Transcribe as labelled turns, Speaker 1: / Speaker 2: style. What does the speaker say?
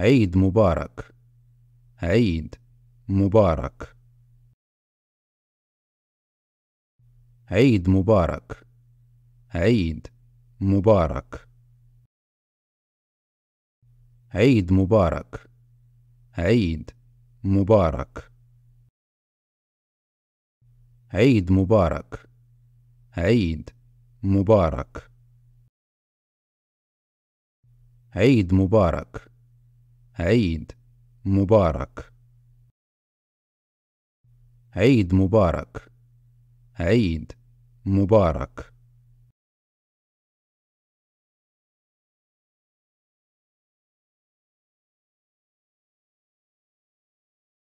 Speaker 1: عيد مبارك عيد مبارك عيد مبارك
Speaker 2: عيد مبارك عيد مبارك عيد مبارك عيد مبارك عيد
Speaker 1: مبارك عيد
Speaker 2: مبارك عيد مبارك عيد مبارك عيد مبارك